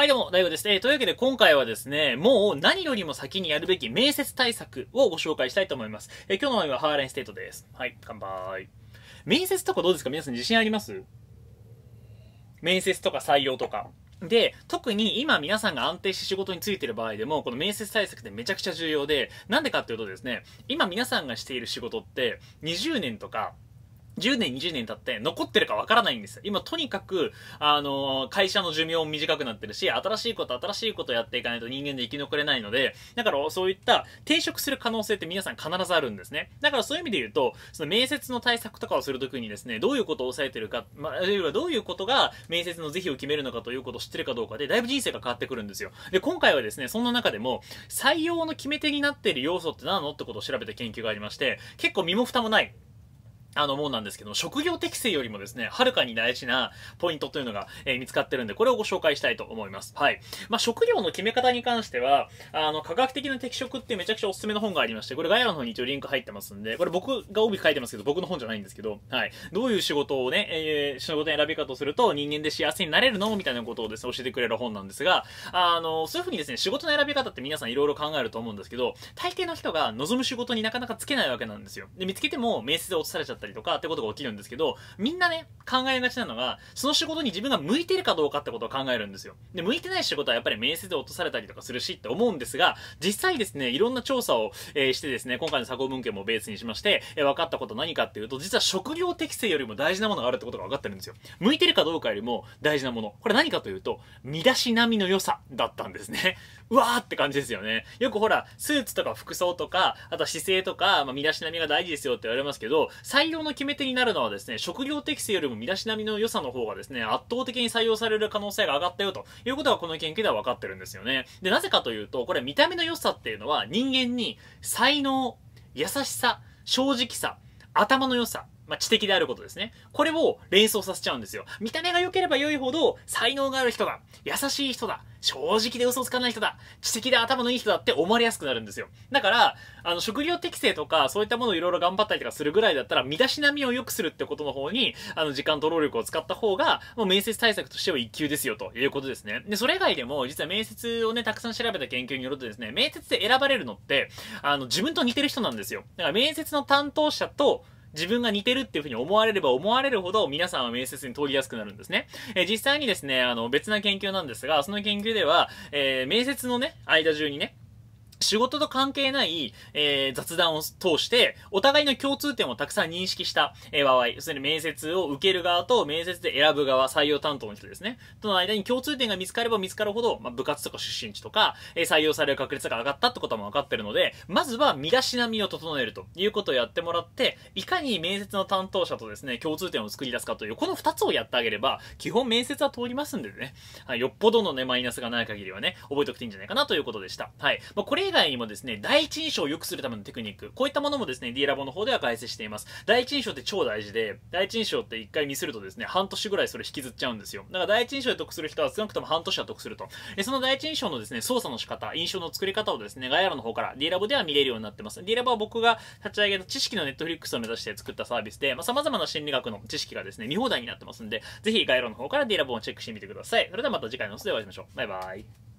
はい、どうも、大悟です。えー、というわけで今回はですね、もう何よりも先にやるべき面接対策をご紹介したいと思います。えー、今日の前はハーレンステートです。はい、乾杯。面接とかどうですか皆さん自信あります面接とか採用とか。で、特に今皆さんが安定して仕事についてる場合でも、この面接対策ってめちゃくちゃ重要で、なんでかっていうとですね、今皆さんがしている仕事って20年とか10年、20年経って残ってるかわからないんですよ。今とにかく、あのー、会社の寿命も短くなってるし、新しいこと、新しいことやっていかないと人間で生き残れないので、だからそういった転職する可能性って皆さん必ずあるんですね。だからそういう意味で言うと、その面接の対策とかをするときにですね、どういうことを抑えてるか、まあ、あるいはどういうことが面接の是非を決めるのかということを知ってるかどうかで、だいぶ人生が変わってくるんですよ。で、今回はですね、そんな中でも、採用の決め手になっている要素って何なのってことを調べた研究がありまして、結構身も蓋もない。あのもうなんですけど職業適正よりもですね、はるかに大事なポイントというのが、えー、見つかってるんで、これをご紹介したいと思います。はい。まあ、職業の決め方に関しては、あの、科学的な適職ってめちゃくちゃおすすめの本がありまして、これ概要の方に一応リンク入ってますんで、これ僕が帯書いてますけど、僕の本じゃないんですけど、はい。どういう仕事をね、えー、仕事の選び方をすると人間で幸せになれるのみたいなことをですね、教えてくれる本なんですが、あの、そういうふうにですね、仕事の選び方って皆さんいろいろ考えると思うんですけど、大抵の人が望む仕事になかなかつけないわけなんですよ。で、見つけても面接で落とされちゃっったりとかってことが起きるんですけど、みんなね、考えがちなのが、その仕事に自分が向いてるかどうかってことを考えるんですよ。で、向いてない仕事はやっぱり面接で落とされたりとかするしって思うんですが、実際ですね、いろんな調査を、えー、してですね、今回の作業文献もベースにしまして、えー、分かったこと何かっていうと、実は職業適性よりも大事なものがあるってことが分かってるんですよ。向いてるかどうかよりも大事なもの。これ何かというと、身だしなみの良さだったんですね。うわーって感じですよね。よくほら、スーツとか服装とか、あと姿勢とか、まあ、身だしなみが大事ですよって言われますけど、最用の決め手になるのはですね、職業適性よりも身だしなみの良さの方がですね、圧倒的に採用される可能性が上がったよということがこの研究では分かってるんですよね。で、なぜかというと、これ見た目の良さっていうのは人間に才能、優しさ、正直さ、頭の良さ、まあ、知的であることですね。これを連想させちゃうんですよ。見た目が良ければ良いほど、才能がある人だ、優しい人だ、正直で嘘つかない人だ、知的で頭のいい人だって思われやすくなるんですよ。だから、あの、職業適正とか、そういったものをいろいろ頑張ったりとかするぐらいだったら、身だしなみを良くするってことの方に、あの、時間と労力を使った方が、もう面接対策としては一級ですよ、ということですね。で、それ以外でも、実は面接をね、たくさん調べた研究によるとですね、面接で選ばれるのって、あの、自分と似てる人なんですよ。だから面接の担当者と、自分が似てるっていうふうに思われれば思われるほど皆さんは面接に通りやすくなるんですね。えー、実際にですね、あの別な研究なんですが、その研究では、えー、面接のね、間中にね、仕事と関係ない、えー、雑談を通して、お互いの共通点をたくさん認識した、えー、場合、要するに面接を受ける側と面接で選ぶ側、採用担当の人ですね、との間に共通点が見つかれば見つかるほど、まあ、部活とか出身地とか、えー、採用される確率が上がったってことも分かってるので、まずは身だしなみを整えるということをやってもらって、いかに面接の担当者とですね、共通点を作り出すかという、この2つをやってあげれば、基本面接は通りますんでね、はい、よっぽどのね、マイナスがない限りはね、覚えておくといいんじゃないかなということでした。はい。まあ、これ以外外にもですね、第一印象を良くするためのテクニック、こういったものもですね、D ラボの方では解説しています。第一印象って超大事で、第一印象って一回ミスるとですね、半年ぐらいそれ引きずっちゃうんですよ。だから第一印象で得する人は少なくとも半年は得すると。えその第一印象のですね、操作の仕方、印象の作り方をですね、概要欄の方から D ラボでは見れるようになってます。D ラボは僕が立ち上げた知識のネットフリックスを目指して作ったサービスで、まあ、様々な心理学の知識がですね、見放題になってますんで、ぜひ概要欄の方から D ラボをチェックしてみてください。それではまた次回の放送でお会いしましょう。バイバイ。